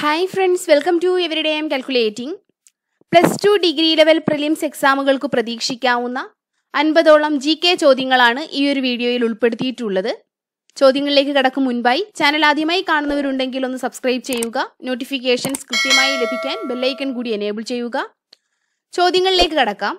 hi friends welcome to everyday M calculating plus two degree level prelims എക്സാമുകൾക്ക് പ്രതീക്ഷിക്കാവുന്ന അൻപതോളം G K ചോദ്യങ്ങളാണ് ഈ ഒരു വീഡിയോയിൽ ഉൾപ്പെടുത്തിയിട്ടുള്ളത് ചോദ്യങ്ങളിലേക്ക് കടക്കും മുൻപായി ചാനൽ ആദ്യമായി കാണുന്നവരുണ്ടെങ്കിൽ ഒന്ന് സബ്സ്ക്രൈബ് ചെയ്യുക നോട്ടിഫിക്കേഷൻസ് കൃത്യമായി ലഭിക്കാൻ ബെല്ലൈക്കൺ കൂടി എനേബിൾ ചെയ്യുക ചോദ്യങ്ങളിലേക്ക് കടക്കാം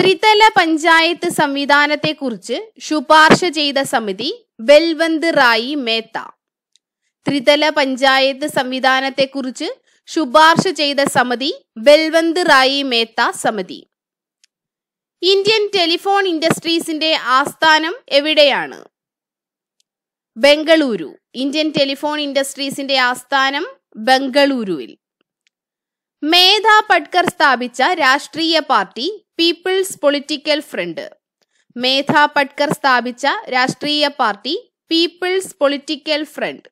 ത്രിതല പഞ്ചായത്ത് സംവിധാനത്തെക്കുറിച്ച് ശുപാർശ ചെയ്ത സമിതി ബൽവന്ത് റായി മേത്ത ത്രിതല പഞ്ചായത്ത് സംവിധാനത്തെക്കുറിച്ച് ശുപാർശ ചെയ്ത സമിതി ബൽവന്ത് റായി മേത്ത സമിതി ഇന്ത്യൻ ടെലിഫോൺ ഇൻഡസ്ട്രീസിന്റെ ആസ്ഥാനം എവിടെയാണ് ബംഗളൂരു ഇന്ത്യൻ ടെലിഫോൺ ഇൻഡസ്ട്രീസിന്റെ ആസ്ഥാനം ബംഗളൂരുവിൽ മേധ പട്കർ സ്ഥാപിച്ച രാഷ്ട്രീയ party people's political front Medha Patkar സ്ഥാപിച്ച രാഷ്ട്രീയ party people's political front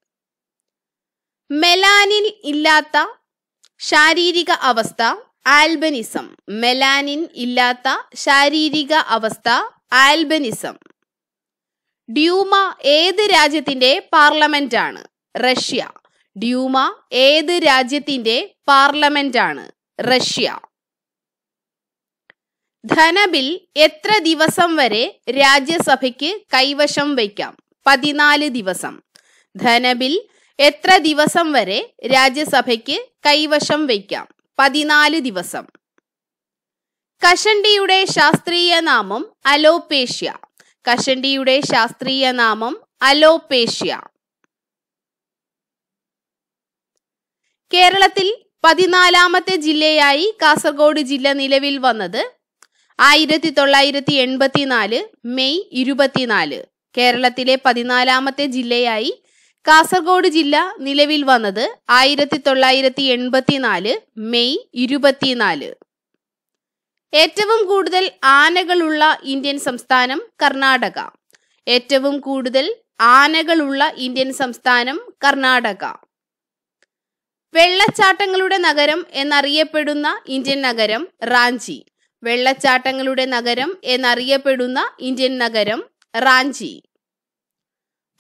melanin ഇല്ലാത്ത ശാരീരിക അവസ്ഥ ആൽബനിസം മെലാനിൻ ഇല്ലാത്ത ശാരീരിക അവസ്ഥ ആൽബനിസം ഡ്യൂമ ഏത് രാജ്യത്തിന്റെ പാർലമെന്റാണ് റഷ്യ ഡ്യൂമ ഏത് രാജ്യത്തിന്റെ പാർലമെന്റാണ് റഷ്യ ധനബിൽ എത്ര ദിവസം വരെ രാജ്യസഭയ്ക്ക് കൈവശം വയ്ക്കാം പതിനാല് ദിവസം ധനബിൽ എത്ര ദിവസം വരെ രാജ്യസഭയ്ക്ക് കൈവശം വയ്ക്കാം പതിനാല് ദിവസം കഷണ്ടിയുടെ ശാസ്ത്രീയ നാമം അലോപേഷ്യ കഷണ്ടിയുടെ ശാസ്ത്രീയ നാമം അലോപേഷ്യ കേരളത്തിൽ പതിനാലാമത്തെ ജില്ലയായി കാസർഗോഡ് ജില്ല നിലവിൽ വന്നത് ആയിരത്തി തൊള്ളായിരത്തി എൺപത്തിനാല് മെയ് ഇരുപത്തിനാല് കേരളത്തിലെ പതിനാലാമത്തെ ജില്ലയായി കാസർഗോഡ് ജില്ല നിലവിൽ വന്നത് ആയിരത്തി തൊള്ളായിരത്തി എൺപത്തിനാല് മെയ് ഇരുപത്തിനാല് ഏറ്റവും കൂടുതൽ ആനകളുള്ള ഇന്ത്യൻ സംസ്ഥാനം കർണാടക ഏറ്റവും കൂടുതൽ ആനകളുള്ള ഇന്ത്യൻ സംസ്ഥാനം കർണാടക വെള്ളച്ചാട്ടങ്ങളുടെ നഗരം എന്നറിയപ്പെടുന്ന ഇന്ത്യൻ നഗരം റാഞ്ചി വെള്ളച്ചാട്ടങ്ങളുടെ നഗരം എന്നറിയപ്പെടുന്ന ഇന്ത്യൻ നഗരം റാഞ്ചി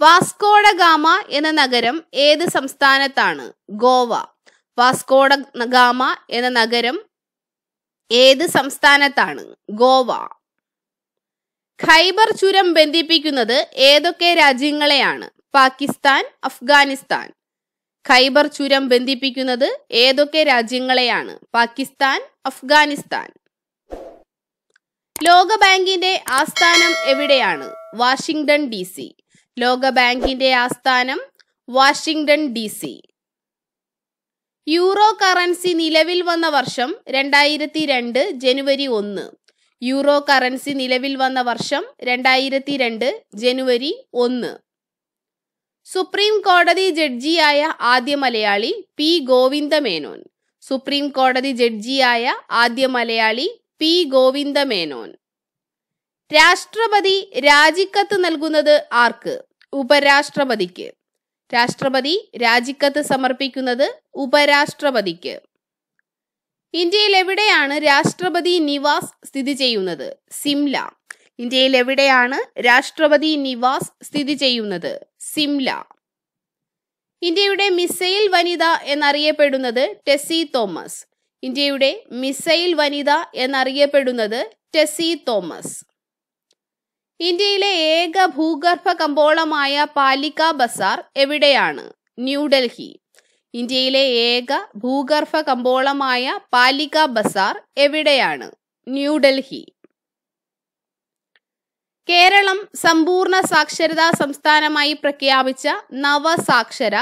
വാസ്കോഡഗാമ എന്ന നഗരം ഏത് സംസ്ഥാനത്താണ് ഗോവ വാസ്കോഡഗാമ എന്ന നഗരം ഏത് സംസ്ഥാനത്താണ് ഗോവ ഖൈബർ ചുരം ബന്ധിപ്പിക്കുന്നത് ഏതൊക്കെ രാജ്യങ്ങളെയാണ് പാകിസ്ഥാൻ അഫ്ഗാനിസ്ഥാൻ ഖൈബർ ചുരം ബന്ധിപ്പിക്കുന്നത് ഏതൊക്കെ രാജ്യങ്ങളെയാണ് പാകിസ്ഥാൻ അഫ്ഗാനിസ്ഥാൻ ലോകബാങ്കിന്റെ ആസ്ഥാനം എവിടെയാണ് വാഷിംഗ്ടൺ ഡി ലോകബാങ്കിന്റെ ആസ്ഥാനം Washington D C euro currency നിലവിൽ വന്ന വർഷം രണ്ടായിരത്തി രണ്ട് ജനുവരി ഒന്ന് യൂറോ കറൻസി നിലവിൽ വന്ന വർഷം രണ്ടായിരത്തി രണ്ട് ജനുവരി ഒന്ന് സുപ്രീം കോടതി ജഡ്ജിയായ ആദ്യ മലയാളി പി ഗോവിന്ദമേനോൻ സുപ്രീം കോടതി ജഡ്ജിയായ ആദ്യ മലയാളി പി ഗോവിന്ദമേനോൻ രാഷ്ട്രപതി രാജിക്കത്ത് നൽകുന്നത് ആർക്ക് ഉപരാഷ്ട്രപതിക്ക് രാഷ്ട്രപതി രാജിക്കത്ത് സമർപ്പിക്കുന്നത് ഉപരാഷ്ട്രപതിക്ക് ഇന്ത്യയിൽ എവിടെയാണ് രാഷ്ട്രപതി നിവാസ് സ്ഥിതി ചെയ്യുന്നത് സിംല ഇന്ത്യയിൽ എവിടെയാണ് രാഷ്ട്രപതി നിവാസ് സ്ഥിതി ചെയ്യുന്നത് സിംല ഇന്ത്യയുടെ മിസൈൽ വനിത എന്നറിയപ്പെടുന്നത് ടെസി തോമസ് ഇന്ത്യയുടെ മിസൈൽ വനിത എന്നറിയപ്പെടുന്നത് ടെസി തോമസ് ഇന്ത്യയിലെ ഏക ഭൂഗർഭ കമ്പോളമായ പാലിക്ക ബസാർ എവിടെയാണ് ന്യൂഡൽഹി ഇന്ത്യയിലെ ഏക ഭൂഗർഭ കമ്പോളമായ പാലിക ബസാർ എവിടെയാണ് ന്യൂഡൽഹി കേരളം സമ്പൂർണ്ണ സാക്ഷരതാ സംസ്ഥാനമായി പ്രഖ്യാപിച്ച നവസാക്ഷര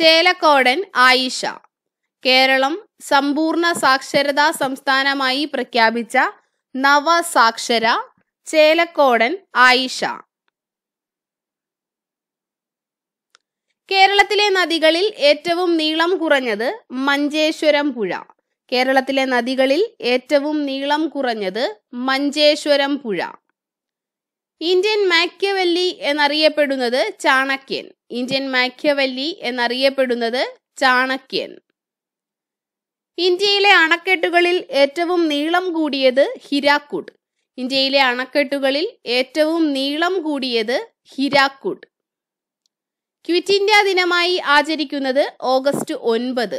ചേലക്കോടൻ ആയിഷ കേരളം സമ്പൂർണ്ണ സാക്ഷരതാ സംസ്ഥാനമായി പ്രഖ്യാപിച്ച നവസാക്ഷര ചേലക്കോടൻ ആയിഷ കേരളത്തിലെ നദികളിൽ ഏറ്റവും നീളം കുറഞ്ഞത് മഞ്ചേശ്വരം പുഴ കേരളത്തിലെ നദികളിൽ ഏറ്റവും നീളം കുറഞ്ഞത് മഞ്ചേശ്വരം പുഴ ഇന്ത്യൻ മാക്യവല്ലി എന്നറിയപ്പെടുന്നത് ചാണക്യൻ ഇന്ത്യൻ മാക്യവല്ലി എന്നറിയപ്പെടുന്നത് ചാണക്യൻ ഇന്ത്യയിലെ അണക്കെട്ടുകളിൽ ഏറ്റവും നീളം കൂടിയത് ഹിരാക്കുഡ് ഇന്ത്യയിലെ അണക്കെട്ടുകളിൽ ഏറ്റവും നീളം കൂടിയത് ഹിരാക്കുഡ് ക്വിറ്റ് ഇന്ത്യ ദിനമായി ആചരിക്കുന്നത് ഓഗസ്റ്റ് ഒൻപത്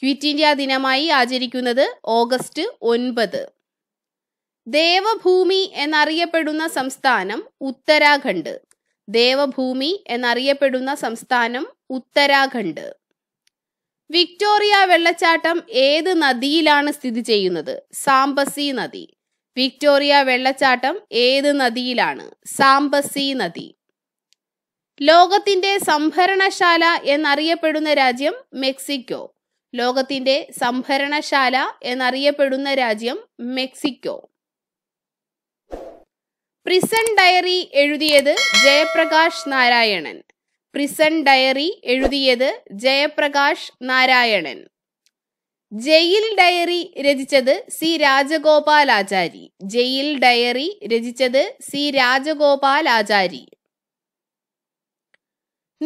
ക്വിറ്റ് ഇന്ത്യ ദിനമായി ആചരിക്കുന്നത് ഓഗസ്റ്റ് ഒൻപത് ദേവഭൂമി എന്നറിയപ്പെടുന്ന സംസ്ഥാനം ഉത്തരാഖണ്ഡ് ദേവഭൂമി എന്നറിയപ്പെടുന്ന സംസ്ഥാനം ഉത്തരാഖണ്ഡ് വിക്ടോറിയ വെള്ളച്ചാട്ടം ഏത് നദിയിലാണ് സ്ഥിതി ചെയ്യുന്നത് സാംബസി നദി വിക്ടോറിയ വെള്ളച്ചാട്ടം ഏത് നദിയിലാണ് സാംബസി നദി ലോകത്തിന്റെ സംഭരണശാല എന്നറിയപ്പെടുന്ന രാജ്യം മെക്സിക്കോ ലോകത്തിന്റെ സംഭരണശാല എന്നറിയപ്പെടുന്ന രാജ്യം മെക്സിക്കോ പ്രിസൺ ഡയറി എഴുതിയത് ജയപ്രകാശ് നാരായണൻ പ്രിസൺ ഡയറി എഴുതിയത് ജയപ്രകാശ് നാരായണൻ ജയിൽ ഡയറി രചിച്ചത് സി രാജഗോപാലാചാരി ജയിൽ ഡയറി രചിച്ചത് സി രാജഗോപാലാചാരി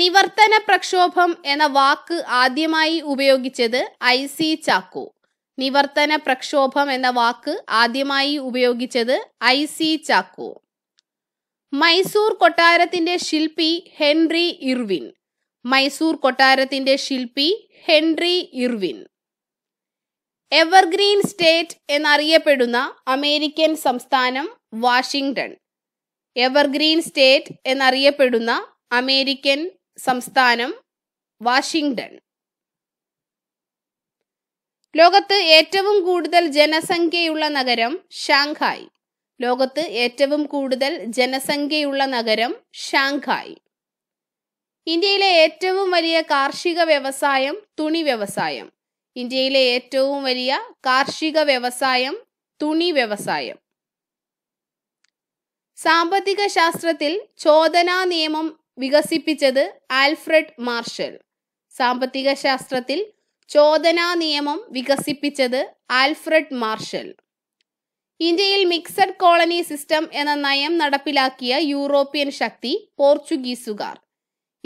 നിവർത്തന പ്രക്ഷോഭം എന്ന വാക്ക് ആദ്യമായി ഉപയോഗിച്ചത് ഐ സി ചാക്കോ നിവർത്തന പ്രക്ഷോഭം എന്ന വാക്ക് ആദ്യമായി ഉപയോഗിച്ചത് ഐ സി ചാക്കോ മൈസൂർ കൊട്ടാരത്തിന്റെ ശില്പി ഹെൻറി ഇർവിൻ മൈസൂർ കൊട്ടാരത്തിന്റെ ശില്പി ഹെൻറി ഇർവിൻ എവർഗ്രീൻ സ്റ്റേറ്റ് എന്നറിയപ്പെടുന്ന അമേരിക്കൻ സംസ്ഥാനം വാഷിംഗ്ടൺ എവർഗ്രീൻ സ്റ്റേറ്റ് എന്നറിയപ്പെടുന്ന അമേരിക്കൻ സംസ്ഥാനം വാഷിംഗ്ടൺ ലോകത്ത് ഏറ്റവും കൂടുതൽ ജനസംഖ്യയുള്ള നഗരം ഷാങ്ഹായ് ലോകത്ത് ഏറ്റവും കൂടുതൽ ജനസംഖ്യയുള്ള നഗരം ഷാങ്ഹായ് ഇന്ത്യയിലെ ഏറ്റവും വലിയ കാർഷിക വ്യവസായം തുണി വ്യവസായം ഇന്ത്യയിലെ ഏറ്റവും വലിയ കാർഷിക വ്യവസായം തുണി വ്യവസായം സാമ്പത്തിക ശാസ്ത്രത്തിൽ ചോദനാ നിയമം വികസിപ്പിച്ചത് ആൽഫ്രഡ് മാർഷൽ സാമ്പത്തിക ശാസ്ത്രത്തിൽ ചോദനാ നിയമം വികസിപ്പിച്ചത് ആൽഫ്രഡ് മാർഷൽ ഇന്ത്യയിൽ മിക്സഡ് കോളനി സിസ്റ്റം എന്ന നയം നടപ്പിലാക്കിയ യൂറോപ്യൻ ശക്തി പോർച്ചുഗീസുകാർ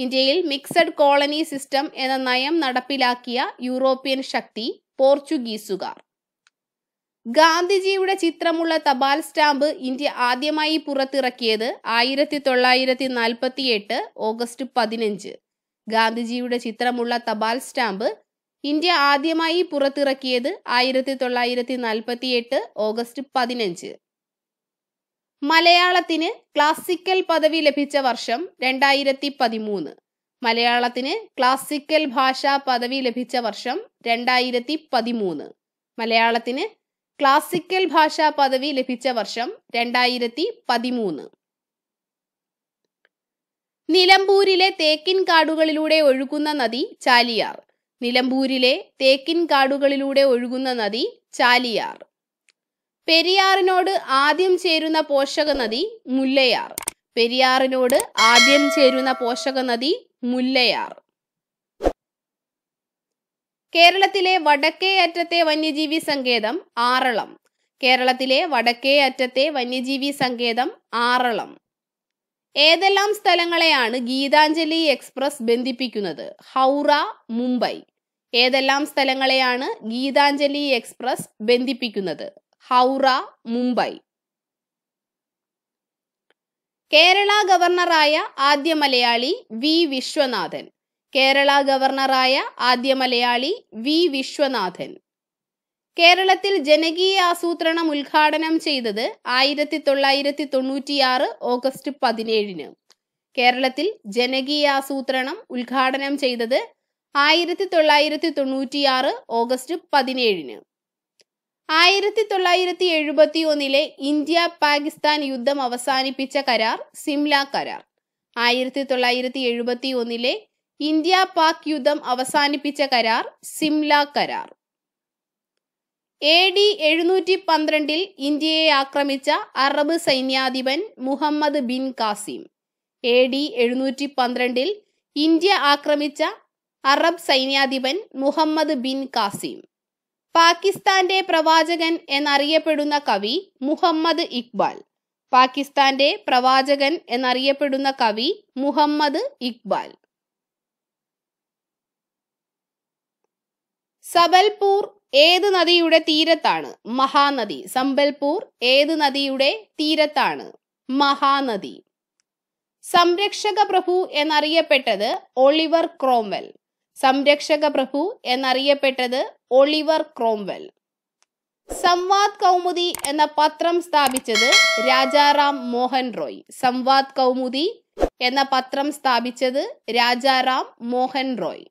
ഇന്ത്യയിൽ മിക്സഡ് കോളനി സിസ്റ്റം എന്ന നയം നടപ്പിലാക്കിയ യൂറോപ്യൻ ശക്തി പോർച്ചുഗീസുകാർ ഗാന്ധിജിയുടെ ചിത്രമുള്ള തപാൽ സ്റ്റാമ്പ് ഇന്ത്യ ആദ്യമായി പുറത്തിറക്കിയത് ആയിരത്തി തൊള്ളായിരത്തി നാൽപ്പത്തി എട്ട് ഓഗസ്റ്റ് പതിനഞ്ച് ഗാന്ധിജിയുടെ ചിത്രമുള്ള തപാൽ സ്റ്റാമ്പ് ഇന്ത്യ ആദ്യമായി പുറത്തിറക്കിയത് ആയിരത്തി തൊള്ളായിരത്തി നാൽപ്പത്തി എട്ട് ഓഗസ്റ്റ് പതിനഞ്ച് മലയാളത്തിന് ക്ലാസിക്കൽ പദവി ലഭിച്ച വർഷം രണ്ടായിരത്തി പതിമൂന്ന് മലയാളത്തിന് ക്ലാസിക്കൽ ഭാഷാ പദവി ലഭിച്ച വർഷം രണ്ടായിരത്തി പതിമൂന്ന് മലയാളത്തിന് ക്ലാസിക്കൽ ഭാഷാ പദവി ലഭിച്ച വർഷം രണ്ടായിരത്തി പതിമൂന്ന് നിലമ്പൂരിലെ തേക്കിൻ കാടുകളിലൂടെ ഒഴുകുന്ന നദി ചാലിയാർ നിലമ്പൂരിലെ തേക്കിൻ കാടുകളിലൂടെ ഒഴുകുന്ന നദി ചാലിയാർ പെരിയാറിനോട് ആദ്യം ചേരുന്ന പോഷക നദി മുല്ലയാർ പെരിയാറിനോട് ആദ്യം ചേരുന്ന പോഷക നദി മുല്ലയാർ കേരളത്തിലെ വടക്കേ അറ്റത്തെ വന്യജീവി സങ്കേതം ആറളം കേരളത്തിലെ വടക്കേ അറ്റത്തെ വന്യജീവി സങ്കേതം ആറളം ഏതെല്ലാം സ്ഥലങ്ങളെയാണ് ഗീതാഞ്ജലി എക്സ്പ്രസ് ബന്ധിപ്പിക്കുന്നത് ഹൗറ മുംബൈ ഏതെല്ലാം സ്ഥലങ്ങളെയാണ് ഗീതാഞ്ജലി എക്സ്പ്രസ് ബന്ധിപ്പിക്കുന്നത് ഹൗറ മുംബൈ കേരള ഗവർണറായ ആദ്യ മലയാളി വി വിശ്വനാഥൻ കേരള ഗവർണറായ ആദ്യ മലയാളി വി വിശ്വനാഥൻ കേരളത്തിൽ ജനകീയ ആസൂത്രണം ഉദ്ഘാടനം ചെയ്തത് ആയിരത്തി തൊള്ളായിരത്തി തൊണ്ണൂറ്റിയാറ് ഓഗസ്റ്റ് പതിനേഴിന് കേരളത്തിൽ ജനകീയ ആസൂത്രണം ഉദ്ഘാടനം ചെയ്തത് ആയിരത്തി തൊള്ളായിരത്തി തൊണ്ണൂറ്റിയാറ് ഓഗസ്റ്റ് പതിനേഴിന് ആയിരത്തി തൊള്ളായിരത്തി എഴുപത്തി ഒന്നിലെ ഇന്ത്യ പാകിസ്ഥാൻ യുദ്ധം അവസാനിപ്പിച്ച കരാർ സിംല കരാർ ആയിരത്തി തൊള്ളായിരത്തി എഴുപത്തി ഒന്നിലെ ഇന്ത്യ പാക് യുദ്ധം അവസാനിപ്പിച്ച കരാർ സിംല കരാർ എ ഡി എഴുന്നൂറ്റി പന്ത്രണ്ടിൽ ഇന്ത്യയെ ആക്രമിച്ച അറബ് സൈന്യാധിപൻ മുഹമ്മദ് ബിൻ കാസിം എ ഡി എഴുന്നൂറ്റി പന്ത്രണ്ടിൽ ഇന്ത്യ ആക്രമിച്ച അറബ് സൈന്യാധിപൻ മുഹമ്മദ് ബിൻ കാസിം പാകിസ്ഥാന്റെ പ്രവാചകൻ എന്നറിയപ്പെടുന്ന കവി മുഹമ്മദ് ഇക്ബാൽ പാകിസ്ഥാന്റെ പ്രവാചകൻ എന്നറിയപ്പെടുന്ന കവി മുഹമ്മദ് ഇക്ബാൽ സബൽപൂർ ഏത് നദിയുടെ തീരത്താണ് മഹാനദി സമ്പൽപൂർ ഏത് നദിയുടെ തീരത്താണ് മഹാനദി സംരക്ഷക പ്രഭു എന്നറിയപ്പെട്ടത് ഒളിവർ ക്രോംവെൽ സംരക്ഷക പ്രഭു എന്നറിയപ്പെട്ടത് ഒളിവർ ക്രോംവെൽ സംവാദ് കൗമുദി എന്ന പത്രം സ്ഥാപിച്ചത് രാജാറാം മോഹൻ റോയ് സംവാദ് കൗമുദി എന്ന പത്രം സ്ഥാപിച്ചത് രാജാറാം മോഹൻ റോയ്